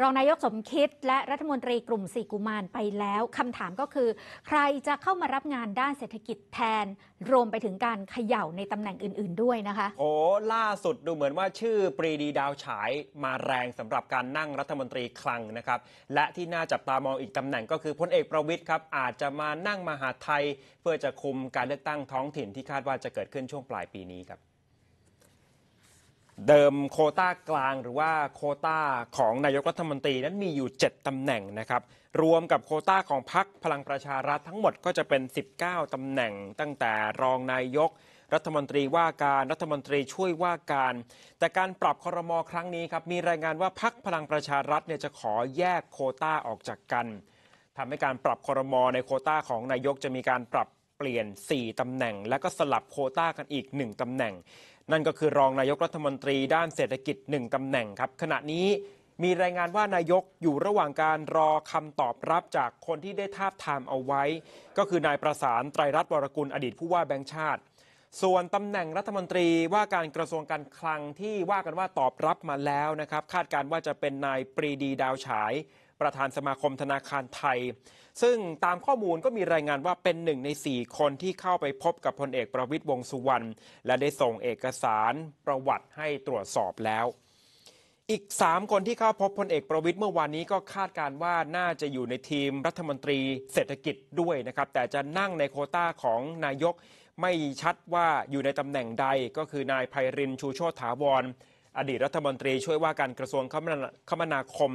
รองนายกสมคิดและรัฐมนตรีกลุ่มสี่กุมารไปแล้วคำถามก็คือ ใครจะเข้ามารับงานด้านเศรษฐกิจแทนรวมไปถึงการเขย่าในตำแหน่งอื่นๆด้วยนะคะ โอ้ล่าสุดดูเหมือนว่าชื่อปรีดีดาวฉายมาแรงสำหรับการนั่งรัฐมนตรีคลังนะครับ และที่น่าจับตามองอีกตำแหน่งก็คือพลเอกประวิทย์ครับอาจจะมานั่งมหาไทย เพื่อจะคุมการเลือกตั้งท้องถิ่นที่คาดว่าจะเกิดขึ้นช่วงปลายปีนี้ครับเดิมโคต้ากลางหรือว่าโคต้าของนายกรัฐมนตรีนั้นมีอยู่ 7ตำแหน่งนะครับรวมกับโคต้าของพักพลังประชารัฐทั้งหมดก็จะเป็น 19ตำแหน่ง ตั้งแต่รองนายกรัฐมนตรีว่าการรัฐมนตรีช่วยว่าการ แต่การปรับคอรมอครั้งนี้ครับมีรายงานว่าพักพลังประชารัฐเนี่ยจะขอแยกโคต้าออกจากกันทำให้การปรับคอรมอในโคต้าของนายกจะมีการปรับเปลี่ยน 4ตำแหน่ง และก็สลับโคต้ากันอีก 1ตำแหน่งนั่นก็คือรองนายกรัฐมนตรีด้านเศรษฐกิจหนึ่งตำแหน่งครับ ขณะนี้มีรายงานว่านายกอยู่ระหว่างการรอคำตอบรับจากคนที่ได้ทาบทามเอาไว้ ก็คือนายประสานไตรรัตน์วรกุลอดีตผู้ว่าแบงค์ชาติ ส่วนตำแหน่งรัฐมนตรีว่าการกระทรวงการคลังที่ว่ากันว่าตอบรับมาแล้วนะครับคาดการว่าจะเป็นนายปรีดีดาวฉายประธานสมาคมธนาคารไทย ซึ่งตามข้อมูลก็มีรายงานว่าเป็นหนึ่งใน 4 คนที่เข้าไปพบกับพลเอกประวิทย์วงสุวรรณและได้ส่งเอกสารประวัติให้ตรวจสอบแล้ว อีก 3 คนที่เข้าพบพลเอกประวิทย์เมื่อวานนี้ก็คาดการว่าน่าจะอยู่ในทีมรัฐมนตรีเศรษฐกิจด้วยนะครับ แต่จะนั่งในโคต้าของนายกไม่ชัดว่าอยู่ในตำแหน่งใดก็คือนายไพรินชูโชตถาวรอดีตรัฐมนตรีช่วยว่าการกระทรวงคมนาคม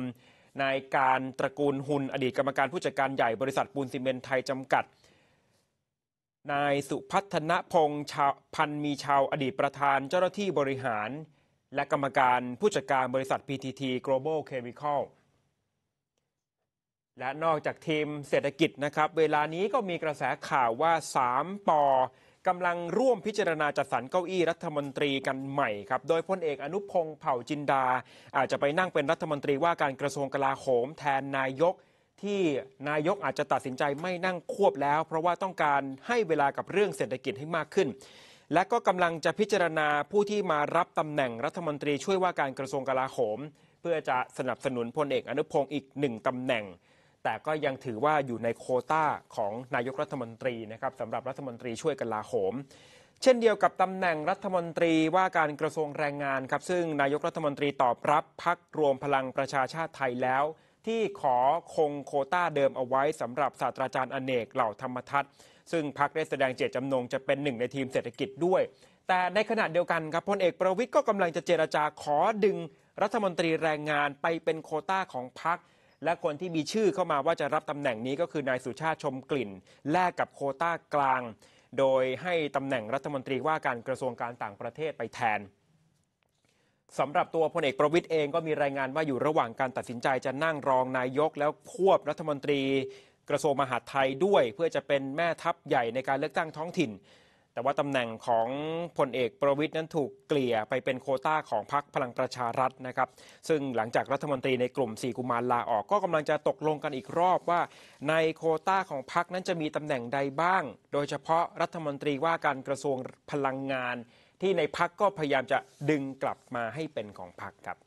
นายการตระกูลหุนอดีตกรรมการผู้จัดการใหญ่บริษัทปูนซีเมนไทยจำกัด นายสุพัฒนพงษ์พันมีชาวอดีตประธานเจ้าหน้าที่บริหาร และกรรมการผู้จัดการบริษัท PTT Global Chemical และนอกจากทีมเศรษฐกิจนะครับ เวลานี้ก็มีกระแสข่าวว่า 3 ปอกำลังร่วมพิจารณาจัดสรรเก้าอี้รัฐมนตรีกันใหม่ครับ โดยพลเอกอนุพงศ์เผ่าจินดา อาจจะไปนั่งเป็นรัฐมนตรีว่าการกระทรวงกลาโหม แทนนายก ที่นายกอาจจะตัดสินใจไม่นั่งควบแล้วเพราะว่าต้องการให้เวลากับเรื่องเศรษฐกิจให้มากขึ้น และก็กำลังจะพิจารณาผู้ที่มารับตำแหน่งรัฐมนตรีช่วยว่าการกระทรวงกลาโหม เพื่อจะสนับสนุนพลเอกอนุพงศ์อีกหนึ่งตำแหน่งแต่ก็ยังถือว่าอยู่ในโคต้าของนายกรัฐมนตรีนะครับสำหรับรัฐมนตรีช่วยกันลาโหม เช่นเดียวกับตำแหน่งรัฐมนตรีว่าการกระทรวงแรงงานครับ ซึ่งนายกรัฐมนตรีตอบรับพักรวมพลังประชาชาติไทยแล้ว ที่ขอคงโคต้าเดิมเอาไว้สำหรับศาสตราจารย์อเนกเหล่าธรรมทัศน์ ซึ่งพักได้แสดงเจตจำนงจะเป็นหนึ่งในทีมเศรษฐกิจด้วย แต่ในขณะเดียวกันครับพลเอกประวิทย์ก็กำลังจะเจรจาขอดึงรัฐมนตรีแรงงานไปเป็นโคต้าของพักและคนที่มีชื่อเข้ามาว่าจะรับตำแหน่งนี้ก็คือนายสุชาติชมกลิ่น แลกกับโคต้ากลาง โดยให้ตำแหน่งรัฐมนตรีว่าการกระทรวงการต่างประเทศไปแทนสำหรับตัวพลเอกประวิทย์เองก็มีรายงานว่าอยู่ระหว่างการตัดสินใจจะนั่งรองนายก แล้วควบรัฐมนตรีกระทรวงมหาดไทยด้วย เพื่อจะเป็นแม่ทัพใหญ่ในการเลือกตั้งท้องถิ่นแต่ว่าตำแหน่งของพลเอกประวิทย์นั้นถูกเกลี่ยไปเป็นโคต้าของพรรคพลังประชารัฐนะครับ ซึ่งหลังจากรัฐมนตรีในกลุ่มส่กุมารลาออกก็กำลังจะตกลงกันอีกรอบว่า ในโคต้าของพรรคนั้นจะมีตำแหน่งใดบ้าง โดยเฉพาะรัฐมนตรีว่าการกระทรวงพลังงานที่ในพรรคก็พยายามจะดึงกลับมาให้เป็นของพรรคครับ